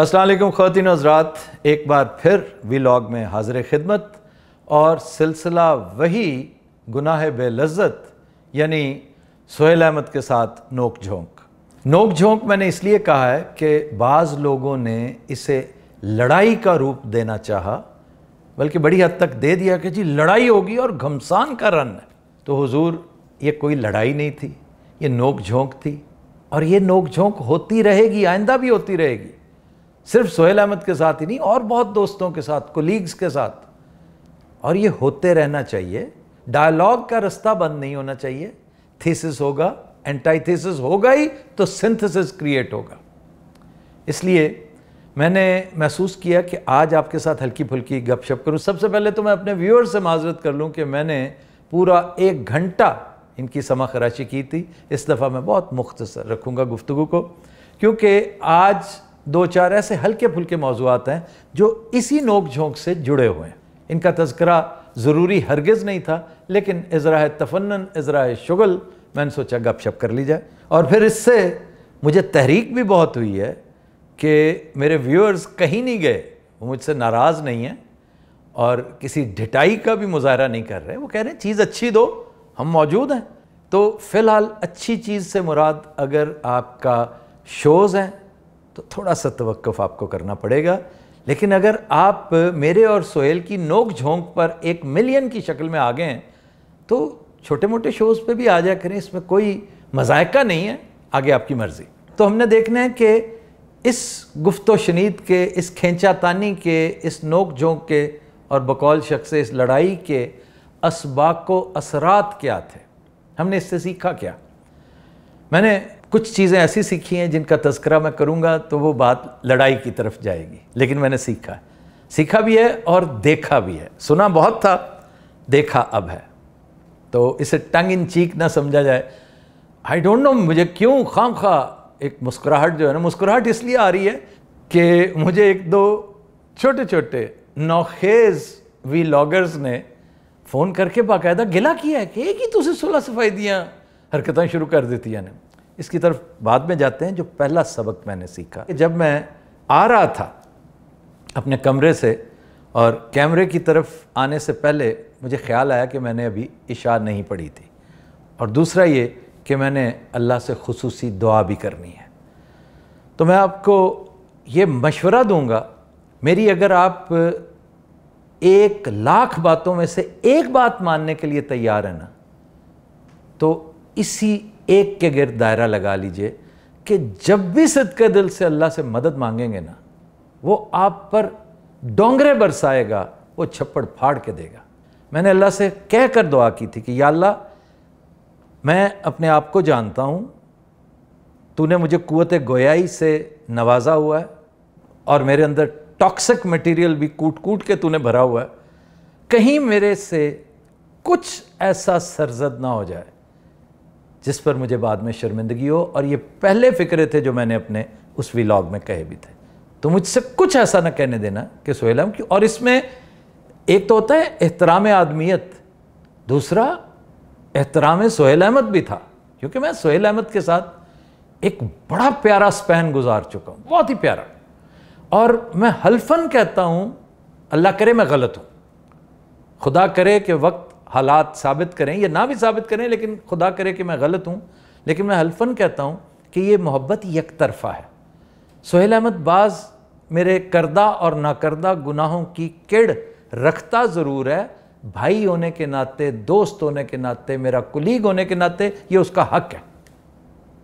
असलकम खौतिन हजरात एक बार फिर वीलॉग में हाजिर खिदमत और सिलसिला वही गुनाह बेलज़त यानी सोहेल अहमद के साथ नोक झोंक नोक झोंक मैंने इसलिए कहा है कि बाज़ लोगों ने इसे लड़ाई का रूप देना चाहा बल्कि बड़ी हद तक दे दिया कि जी लड़ाई होगी और घमसान का रन है तो हुजूर ये कोई लड़ाई नहीं थी ये नोक झोंक थी और ये नोक झोंक होती रहेगी आइंदा भी होती रहेगी सिर्फ सोहेल अहमद के साथ ही नहीं और बहुत दोस्तों के साथ कोलीग्स के साथ और ये होते रहना चाहिए डायलॉग का रास्ता बंद नहीं होना चाहिए थीसिस होगा एंटाइथीसिस होगा ही तो सिंथेसिस क्रिएट होगा इसलिए मैंने महसूस किया कि आज आपके साथ हल्की फुल्की गपशप करूं सबसे पहले तो मैं अपने व्यूअर्स से माजरत कर लूं कि मैंने पूरा एक घंटा इनकी समा खराशी की थी इस दफ़ा मैं बहुत मुख्तसर रखूँगा गुफ्तु को क्योंकि आज दो चार ऐसे हल्के फुल्के मौजूद हैं जो इसी नोक झोंक से जुड़े हुए हैं इनका तस्करा ज़रूरी हरगज़ नहीं था लेकिन इजरा तफन्न इजरा शुगल मैंने सोचा गपशप कर ली जाए और फिर इससे मुझे तहरीक भी बहुत हुई है कि मेरे व्यूअर्स कहीं नहीं गए वो मुझसे नाराज़ नहीं हैं और किसी ढिटाई का भी मुजाहरा नहीं कर रहे वो कह रहे हैं चीज़ अच्छी दो हम मौजूद हैं तो फ़िलहाल अच्छी चीज़ से मुराद अगर आपका शोज़ हैं तो थोड़ा सा तवक्फ़ आपको करना पड़ेगा लेकिन अगर आप मेरे और सोहेल की नोक झोंक पर एक मिलियन की शक्ल में आ गए हैं तो छोटे मोटे शोज़ पे भी आ जाया करें इसमें कोई मजायका नहीं है आगे आपकी मर्ज़ी तो हमने देखना है कि इस गुफ्त शनीद के इस तानी के इस नोक झोंक के और बकौल शख्स इस लड़ाई के असबाक व असरात क्या थे हमने इससे सीखा क्या मैंने कुछ चीज़ें ऐसी सीखी हैं जिनका तस्करा मैं करूँगा तो वो बात लड़ाई की तरफ जाएगी लेकिन मैंने सीखा है सीखा भी है और देखा भी है सुना बहुत था देखा अब है तो इसे टंग इन चीक ना समझा जाए आई डोंट नो मुझे क्यों खाम खा एक मुस्कुराहट जो है ना मुस्कुराहट इसलिए आ रही है कि मुझे एक दो छोटे छोटे नौखेज वी लॉगर्स ने फ़ोन करके बाकायदा गिला किया है कि एक ही तो उसे सोलह सफाई दियाँ हरकतें शुरू कर देती ना इसकी तरफ बाद में जाते हैं जो पहला सबक मैंने सीखा जब मैं आ रहा था अपने कमरे से और कैमरे की तरफ आने से पहले मुझे ख्याल आया कि मैंने अभी इशा नहीं पढ़ी थी और दूसरा ये कि मैंने अल्लाह से खसूस दुआ भी करनी है तो मैं आपको ये मशवरा दूंगा मेरी अगर आप एक लाख बातों में से एक बात मानने के लिए तैयार है ना तो इसी एक के गिर दायरा लगा लीजिए कि जब भी के दिल से अल्लाह से मदद मांगेंगे ना वो आप पर डोंगरे बरसाएगा वो छप्पड़ फाड़ के देगा मैंने अल्लाह से कह कर दुआ की थी कि या अल्लाह मैं अपने आप को जानता हूँ तूने मुझे कुत गोयाई से नवाजा हुआ है और मेरे अंदर टॉक्सिक मटेरियल भी कूट कूट के तूने भरा हुआ है कहीं मेरे से कुछ ऐसा सरजद ना हो जाए जिस पर मुझे बाद में शर्मिंदगी हो और ये पहले फ़िक्रे थे जो मैंने अपने उस व्लॉग में कहे भी थे तो मुझसे कुछ ऐसा ना कहने देना कि हम क्यों और इसमें एक तो होता है एहतराम आदमियत दूसरा एहतराम सोहेल अहमद भी था क्योंकि मैं सोहेल अहमद के साथ एक बड़ा प्यारा स्पैन गुजार चुका हूँ बहुत ही प्यारा और मैं हल्फन कहता हूँ अल्लाह करे मैं गलत हूँ खुदा करे कि वक्त हालात साबित करें या ना भी साबित करें लेकिन खुदा करे कि मैं गलत हूँ लेकिन मैं हल्फन कहता हूँ कि ये मोहब्बत यक तरफा है सोहेल अहमद बाज़ मेरे करदा और करदा गुनाहों की किड़ रखता ज़रूर है भाई होने के नाते दोस्त होने के नाते मेरा कुलीग होने के नाते ये उसका हक है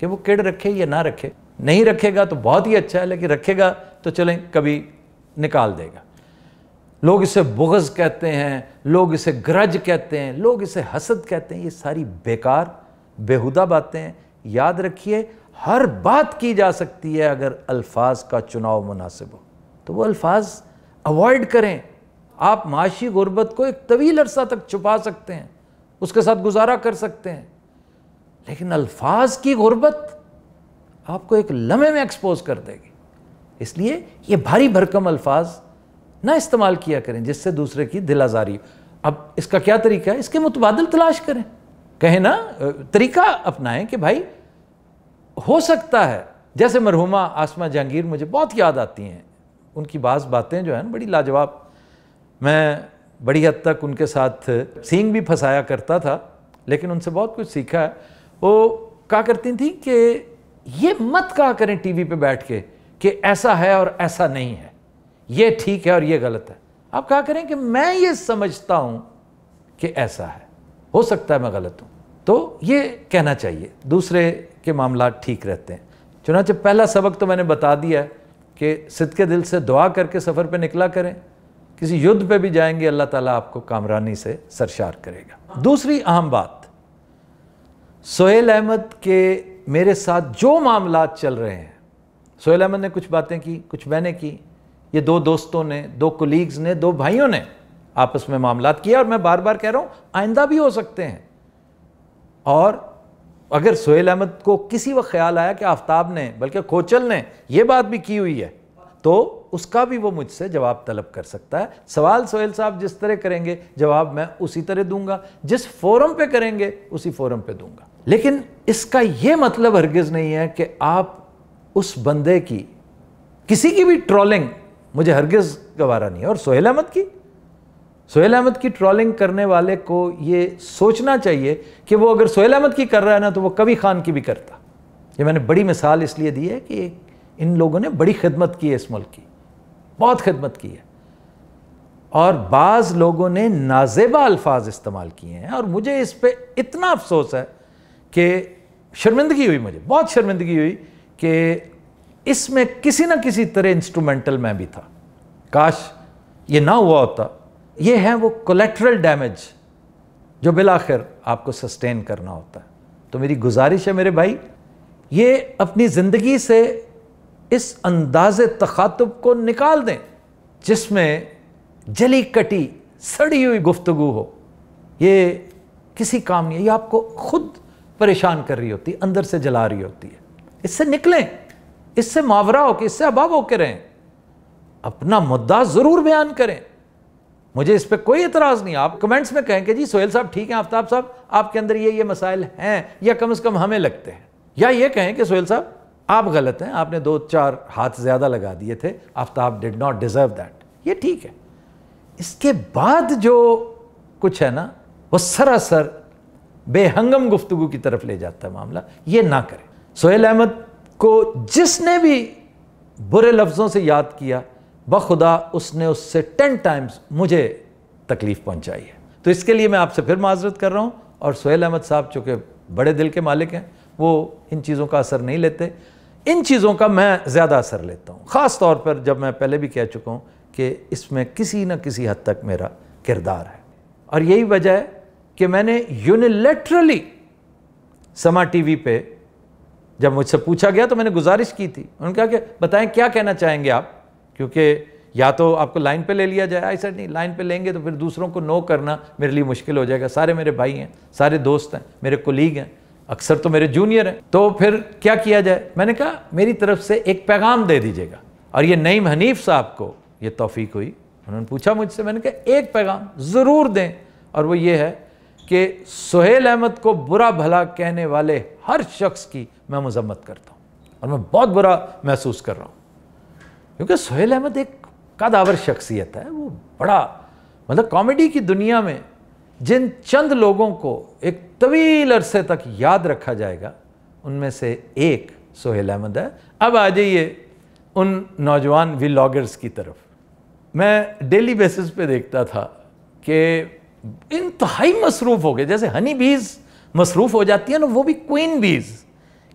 कि वो किड़ रखे या ना रखे नहीं रखेगा तो बहुत ही अच्छा है लेकिन रखेगा तो चलें कभी निकाल देगा लोग इसे बुगज़ कहते हैं लोग इसे ग्रज कहते हैं लोग इसे हसद कहते हैं ये सारी बेकार बेहुदा बातें याद रखिए हर बात की जा सकती है अगर अल्फाज का चुनाव मुनासिब हो तो वो अल्फाज अवॉइड करें आप माशी गुर्बत को एक तवील अरसा तक छुपा सकते हैं उसके साथ गुजारा कर सकते हैं लेकिन अल्फाज की गुर्बत आपको एक लम्हे में एक्सपोज कर देगी इसलिए ये भारी भरकम अल्फाज ना इस्तेमाल किया करें जिससे दूसरे की दिल आज़ारी अब इसका क्या तरीका है इसके मुतबादल तलाश करें कहें ना तरीका अपनाएं कि भाई हो सकता है जैसे मरहुमा आसमा जहांगीर मुझे बहुत याद आती हैं उनकी बाज़ बातें जो हैं बड़ी लाजवाब मैं बड़ी हद तक उनके साथ सींग भी फंसाया करता था लेकिन उनसे बहुत कुछ सीखा है वो कहा करती थी कि ये मत कहा करें टीवी पे बैठ के कि ऐसा है और ऐसा नहीं है ये ठीक है और ये गलत है आप क्या करें कि मैं ये समझता हूं कि ऐसा है हो सकता है मैं गलत हूं तो ये कहना चाहिए दूसरे के मामला ठीक रहते हैं चुनाचे पहला सबक तो मैंने बता दिया कि सिद्ध के दिल से दुआ करके सफ़र पे निकला करें किसी युद्ध पे भी जाएंगे अल्लाह ताला आपको कामरानी से सरशार करेगा दूसरी अहम बात सोहेल अहमद के मेरे साथ जो मामला चल रहे हैं सोहेल अहमद ने कुछ बातें की कुछ मैंने की ये दो दोस्तों ने दो कोलीग्स ने दो भाइयों ने आपस में मामला किया और मैं बार बार कह रहा हूं आइंदा भी हो सकते हैं और अगर सोहेल अहमद को किसी वक्त ख्याल आया कि आफ्ताब ने बल्कि कोचल ने यह बात भी की हुई है तो उसका भी वो मुझसे जवाब तलब कर सकता है सवाल सोहेल साहब जिस तरह करेंगे जवाब मैं उसी तरह दूंगा जिस फोरम पे करेंगे उसी फोरम पे दूंगा लेकिन इसका ये मतलब हरगिज़ नहीं है कि आप उस बंदे की किसी की भी ट्रोलिंग मुझे हरगिज़ गवारा नहीं है और सोहेल अहमद की सोहेल अहमद की ट्रॉलिंग करने वाले को ये सोचना चाहिए कि वो अगर सोहेल अहमद की कर रहा है ना तो वो कभी खान की भी करता ये मैंने बड़ी मिसाल इसलिए दी है कि इन लोगों ने बड़ी खिदमत की है इस मुल्क की बहुत खिदमत की है और बाज़ लोगों ने नाजेबा अल्फाज इस्तेमाल किए हैं और मुझे इस पर इतना अफसोस है कि शर्मिंदगी हुई मुझे बहुत शर्मिंदगी हुई कि इसमें किसी ना किसी तरह इंस्ट्रूमेंटल मैं भी था काश ये ना हुआ होता ये है वो कोलेट्रल डैमेज जो बिल आखिर आपको सस्टेन करना होता है तो मेरी गुजारिश है मेरे भाई ये अपनी ज़िंदगी से इस अंदाज तखातब को निकाल दें जिसमें जली कटी सड़ी हुई गुफ्तगु हो ये किसी काम नहीं ये आपको खुद परेशान कर रही होती है अंदर से जला रही होती है इससे निकलें इससे मावरा होकर इससे अबाब होकर रहें अपना मुद्दा ज़रूर बयान करें मुझे इस पर कोई इतराज़ नहीं आप कमेंट्स में कहें कि जी सोहेल साहब ठीक है आफ्ताब साहब आपके अंदर ये ये मसाइल हैं या कम से कम हमें लगते हैं या ये कहें कि सोहेल साहब आप गलत हैं आपने दो चार हाथ ज़्यादा लगा दिए थे Aftab did not deserve that ये ठीक है इसके बाद जो कुछ है ना वो सरासर बेहंगम गुफ्तु की तरफ ले जाता है मामला ये ना करें सोहेल अहमद को जिसने भी बुरे लफ्ज़ों से याद किया बखुदा उसने उससे टेन टाइम्स मुझे तकलीफ़ पहुंचाई है तो इसके लिए मैं आपसे फिर माजरत कर रहा हूँ और सोहेल अहमद साहब चूँकि बड़े दिल के मालिक हैं वो इन चीज़ों का असर नहीं लेते इन चीज़ों का मैं ज़्यादा असर लेता हूँ ख़ास तौर पर जब मैं पहले भी कह चुका हूँ कि इसमें किसी न किसी हद तक मेरा किरदार है और यही वजह है कि मैंने यूनिलेटरली समा टीवी पर जब मुझसे पूछा गया तो मैंने गुजारिश की थी उन्होंने कहा कि बताएं क्या कहना चाहेंगे आप क्योंकि या तो आपको लाइन पे ले लिया जाए ऐसा नहीं लाइन पे लेंगे तो फिर दूसरों को नो करना मेरे लिए मुश्किल हो जाएगा सारे मेरे भाई हैं सारे दोस्त हैं मेरे कोलीग हैं अक्सर तो मेरे जूनियर हैं तो फिर क्या किया जाए मैंने कहा मेरी तरफ से एक पैगाम दे दीजिएगा और ये नईम हनीफ साहब को ये तोफ़ी हुई उन्होंने पूछा मुझसे मैंने कहा एक पैगाम ज़रूर दें और वो ये है कि सुहेल अहमद को बुरा भला कहने वाले हर शख्स की मैं मजम्मत करता हूँ और मैं बहुत बुरा महसूस कर रहा हूँ क्योंकि सुहेल अहमद एक कादावर शख्सियत है वो बड़ा मतलब कॉमेडी की दुनिया में जिन चंद लोगों को एक तवील अरसे तक याद रखा जाएगा उनमें से एक सोहेल अहमद है अब आ जाइए उन नौजवान व्लागर्स की तरफ मैं डेली बेसिस पे देखता था कि इंतहाई तो मसरूफ़ हो गए जैसे हनी बीज मसरूफ़ हो जाती है ना वो भी क्वीन बीज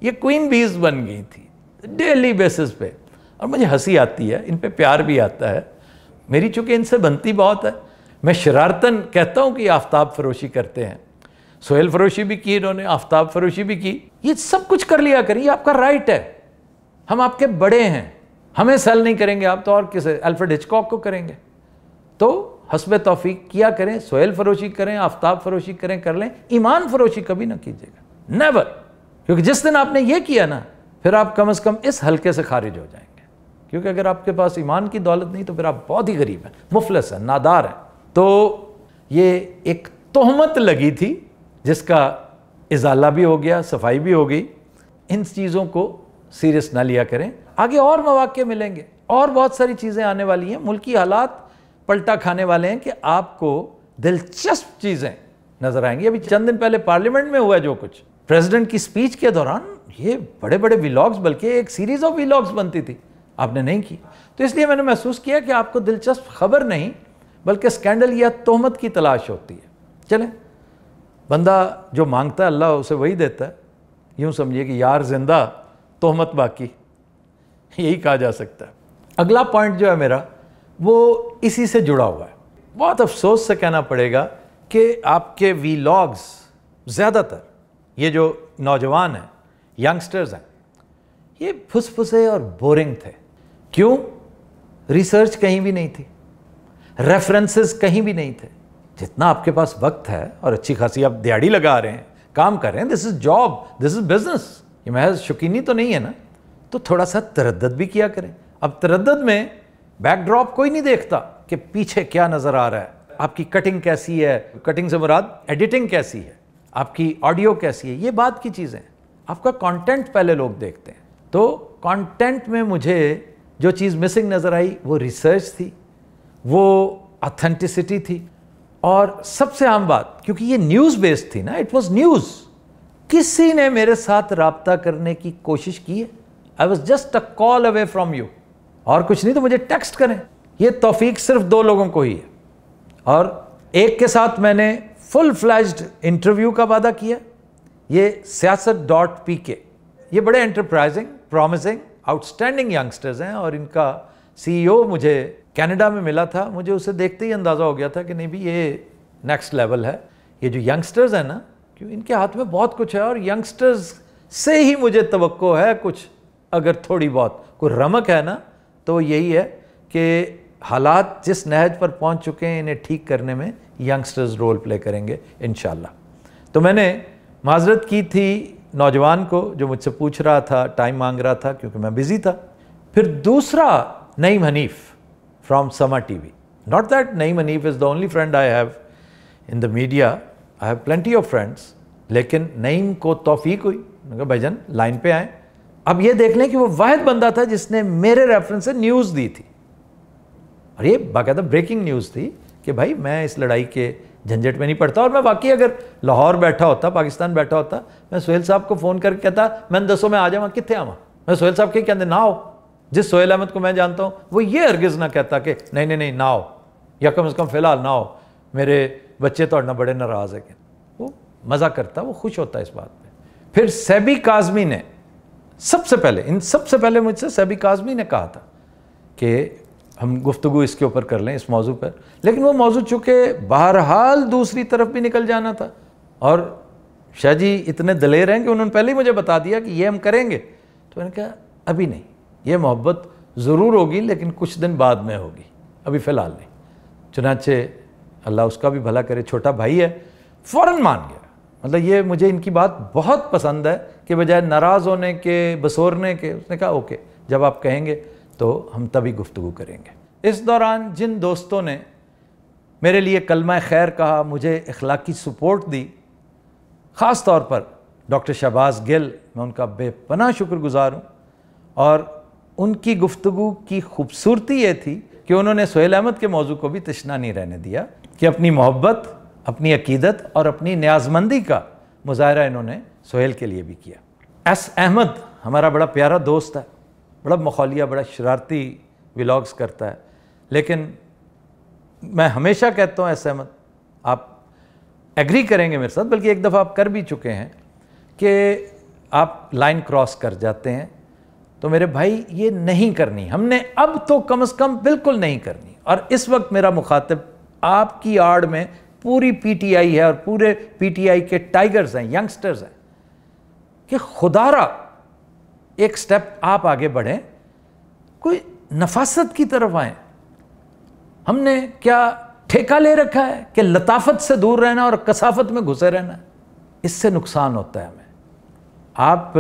ये क्वीन बीज बन गई थी डेली बेसिस पे और मुझे हंसी आती है इन पर प्यार भी आता है मेरी चूंकि इनसे बनती बहुत है मैं शरारतन कहता हूँ कि आफ्ताब फरोशी करते हैं सोहेल फरोशी भी की इन्होंने आफ्ताब फरोशी भी की ये सब कुछ कर लिया करिए आपका राइट है हम आपके बड़े हैं हमें सेल नहीं करेंगे आप तो और किसे अल्फ्रेड हिचकॉक को करेंगे तो हसब तोफ़ी किया करें सोहेल फरोशी करें आफ्ताब फरोशी करें कर लें ईमान फरोशी कभी ना कीजिएगा नेवर क्योंकि जिस दिन आपने ये किया ना फिर आप कम अज़ कम इस हल्के से खारिज हो जाएंगे क्योंकि अगर आपके पास ईमान की दौलत नहीं तो फिर आप बहुत ही गरीब हैं मुफलस हैं नादार हैं तो ये एक तोहमत लगी थी जिसका इजाला भी हो गया सफाई भी हो गई इन चीज़ों को सीरियस ना लिया करें आगे और मौाक़े मिलेंगे और बहुत सारी चीज़ें आने वाली हैं मुल्की हालात पलटा खाने वाले हैं कि आपको दिलचस्प चीज़ें नजर आएंगी अभी चंद दिन पहले पार्लियामेंट में हुआ जो कुछ प्रेसिडेंट की स्पीच के दौरान ये बड़े बड़े विलॉग्स बल्कि एक सीरीज ऑफ विलॉग्स बनती थी आपने नहीं की तो इसलिए मैंने महसूस किया कि आपको दिलचस्प खबर नहीं बल्कि स्कैंडल या तोहमत की तलाश होती है चले बंदा जो मांगता है अल्लाह उसे वही देता है यूं समझिए कि यार जिंदा तोहमत बाकी यही कहा जा सकता है अगला पॉइंट जो है मेरा वो इसी से जुड़ा हुआ है बहुत अफसोस से कहना पड़ेगा कि आपके वी लॉग्स ज़्यादातर ये जो नौजवान हैं यंगस्टर्स हैं ये फुसफुसे और बोरिंग थे क्यों रिसर्च कहीं भी नहीं थी रेफरेंसेस कहीं भी नहीं थे जितना आपके पास वक्त है और अच्छी खासी आप दिहाड़ी लगा रहे हैं काम कर रहे हैं this is job this is business ये महज शौकीनी तो नहीं है ना तो थोड़ा सा तरद भी किया करें अब तरद में बैकड्रॉप कोई नहीं देखता कि पीछे क्या नज़र आ रहा है आपकी कटिंग कैसी है कटिंग से मुराद एडिटिंग कैसी है आपकी ऑडियो कैसी है ये बात की चीज़ें आपका कंटेंट पहले लोग देखते हैं तो कंटेंट में मुझे जो चीज़ मिसिंग नज़र आई वो रिसर्च थी वो अथेंटिसिटी थी और सबसे आम बात क्योंकि ये न्यूज़ बेस्ड थी ना इट वॉज़ न्यूज़ किसी ने मेरे साथ रबता करने की कोशिश की है I was just a call away from you और कुछ नहीं तो मुझे टेक्स्ट करें ये तोफीक सिर्फ दो लोगों को ही है और एक के साथ मैंने फुल फ्लैज इंटरव्यू का वादा किया ये सियासत डॉट पी के ये बड़े एंटरप्राइजिंग प्रॉमिसिंग आउटस्टैंडिंग यंगस्टर्स हैं और इनका सीईओ e मुझे कनाडा में मिला था मुझे उसे देखते ही अंदाज़ा हो गया था कि नहीं भी ये नेक्स्ट लेवल है ये जो यंगस्टर्स हैं ना क्यों इनके हाथ में बहुत कुछ है और यंगस्टर्स से ही मुझे तो है कुछ अगर थोड़ी बहुत कोई रमक है ना तो यही है कि हालात जिस नहज पर पहुंच चुके हैं इन्हें ठीक करने में यंगस्टर्स रोल प्ले करेंगे इन तो मैंने माजरत की थी नौजवान को जो मुझसे पूछ रहा था टाइम मांग रहा था क्योंकि मैं बिज़ी था फिर दूसरा Naeem Hanif from Samaa T V not that Naeem Hanif is the only friend I have in the media I have plenty of friends लेकिन नईम को तोफ़ी हुई भजन लाइन पे आएँ अब ये देख लें कि वो वाहद बंदा था जिसने मेरे रेफरेंस से न्यूज़ दी थी और ये बाकायदा ब्रेकिंग न्यूज़ थी कि भाई मैं इस लड़ाई के झंझट में नहीं पड़ता और मैं वाकई अगर लाहौर बैठा होता पाकिस्तान बैठा होता मैं सोहेल साहब को फ़ोन करके कहता मैं दसों में आ जाऊँ कितने आवा मैं सोहेल साहब के कहते ना हो जिस सोहेल अहमद को मैं जानता हूँ वो ये अर्गज़ ना कहता कि नहीं नहीं नहीं ना हो या कम अज़ कम फ़िलहाल ना हो मेरे बच्चे तो ना बड़े नाराज़ है वो मज़ा करता वो खुश होता इस बात पर फिर सैबी काजमी ने सबसे पहले इन सबसे पहले मुझसे सभी काजमी ने कहा था कि हम गुफ्तु इसके ऊपर कर लें इस मौजू पर लेकिन वो मौजू चूँकि बहरहाल दूसरी तरफ भी निकल जाना था और शाह जी इतने दलेर हैं कि उन्होंने पहले ही मुझे बता दिया कि ये हम करेंगे तो मैंने कहा अभी नहीं ये मोहब्बत ज़रूर होगी लेकिन कुछ दिन बाद में होगी अभी फ़िलहाल नहीं चुनाचे अल्लाह उसका भी भला करे छोटा भाई है फ़ौर मान गया मतलब ये मुझे इनकी बात बहुत पसंद है कि बजाय नाराज़ होने के बसोरने के उसने कहा ओके जब आप कहेंगे तो हम तभी गुफ्तु करेंगे इस दौरान जिन दोस्तों ने मेरे लिए कलमा खैर कहा मुझे इखलाकी सपोर्ट दी ख़ास तौर पर डॉक्टर शहबाज गिल मैं उनका बेपना शुक्रगुजार हूँ और उनकी गुफ्तु की खूबसूरती ये थी कि उन्होंने सहेल अहमद के मौजू को भी तश्ना नहीं रहने दिया कि अपनी मोहब्बत अपनी अकीदत और अपनी न्याजमंदी का मुजाहरा इन्होंने सोहेल के लिए भी किया एस अहमद हमारा बड़ा प्यारा दोस्त है बड़ा मखौलिया बड़ा शरारती व्लाग्स करता है लेकिन मैं हमेशा कहता हूँ एस अहमद आप एग्री करेंगे मेरे साथ बल्कि एक दफ़ा आप कर भी चुके हैं कि आप लाइन क्रॉस कर जाते हैं तो मेरे भाई ये नहीं करनी हमने अब तो कम से कम बिल्कुल नहीं करनी और इस वक्त मेरा मुखातिब आपकी आड़ में पूरी पीटीआई है और पूरे पीटीआई के टाइगर्स हैं यंगस्टर्स हैं कि खुदारा एक स्टेप आप आगे बढ़ें कोई नफासत की तरफ आए हमने क्या ठेका ले रखा है कि लताफत से दूर रहना और कसाफत में घुसे रहना इससे नुकसान होता है हमें आप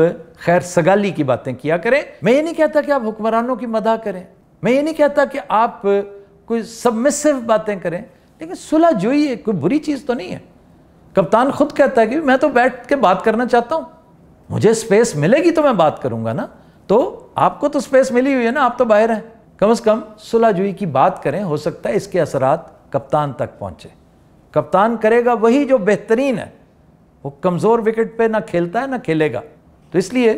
खैर सगाली की बातें किया करें मैं ये नहीं कहता कि आप हुक्मरानों की मदा करें मैं ये नहीं कहता कि आप कोई सबमिसिव बातें करें लेकिन सुलह ही है कोई बुरी चीज़ तो नहीं है कप्तान खुद कहता है कि मैं तो बैठ के बात करना चाहता हूँ मुझे स्पेस मिलेगी तो मैं बात करूँगा ना तो आपको तो स्पेस मिली हुई है ना आप तो बाहर हैं कम से कम सुलह जुई की बात करें हो सकता है इसके असरात कप्तान तक पहुँचे कप्तान करेगा वही जो बेहतरीन है वो कमज़ोर विकेट पे ना खेलता है ना खेलेगा तो इसलिए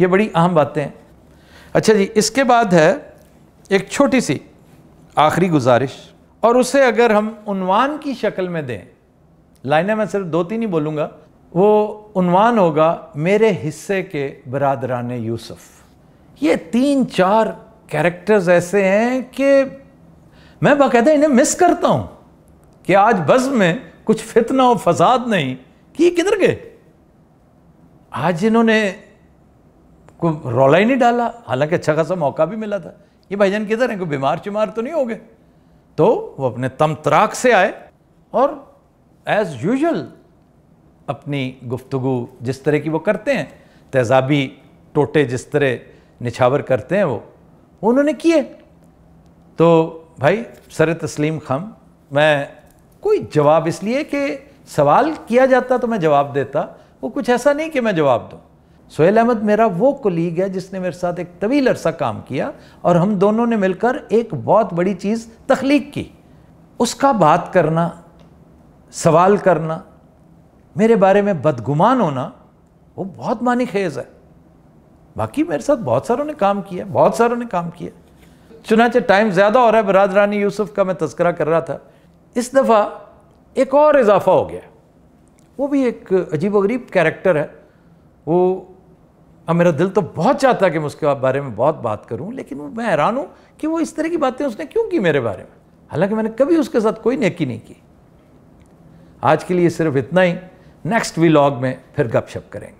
ये बड़ी अहम बातें हैं अच्छा जी इसके बाद है एक छोटी सी आखिरी गुजारिश और उसे अगर हम उनवान की शक्ल में दें लाइने मैं सिर्फ दो तीन ही बोलूँगा वो उनवान होगा मेरे हिस्से के बरदरान यूसुफ ये तीन चार कैरेक्टर्स ऐसे हैं कि मैं बाकायदा इन्हें मिस करता हूँ कि आज बज़ में कुछ फितना और फसाद नहीं कि ये किधर गए आज इन्होंने को रौला ही नहीं डाला हालांकि अच्छा खासा मौका भी मिला था ये भाईजान किधर हैं कोई बीमार चुमार तो नहीं हो गए तो वो अपने तमतराक से आए और एज़ यूजल अपनी गुफ्तु जिस तरह की वो करते हैं तेजाबी टोटे जिस तरह निछावर करते हैं वो उन्होंने किए तो भाई सर तस्लीम खम मैं कोई जवाब इसलिए कि सवाल किया जाता तो मैं जवाब देता वो कुछ ऐसा नहीं कि मैं जवाब दूँ सोहेल अहमद मेरा वो कुलीग है जिसने मेरे साथ एक तवील अरसा काम किया और हम दोनों ने मिलकर एक बहुत बड़ी चीज़ तख्लीक की उसका बात करना सवाल करना मेरे बारे में बदगुमान होना वो बहुत मानी खेज है बाकी मेरे साथ बहुत सारों ने काम किया बहुत सारों ने काम किया चुनाचे टाइम ज़्यादा हो रहा है बरादरानी यूसुफ का मैं तस्करा कर रहा था इस दफ़ा एक और इजाफा हो गया वो भी एक अजीब गरीब कैरेक्टर है वो अब मेरा दिल तो बहुत चाहता कि मैं उसके बारे में बहुत बात करूं लेकिन मैं हैरान हूं कि वो इस तरह की बातें उसने क्यों की मेरे बारे में हालांकि मैंने कभी उसके साथ कोई नेकी नहीं की आज के लिए सिर्फ इतना ही नेक्स्ट वीलॉग में फिर गपशप करेंगे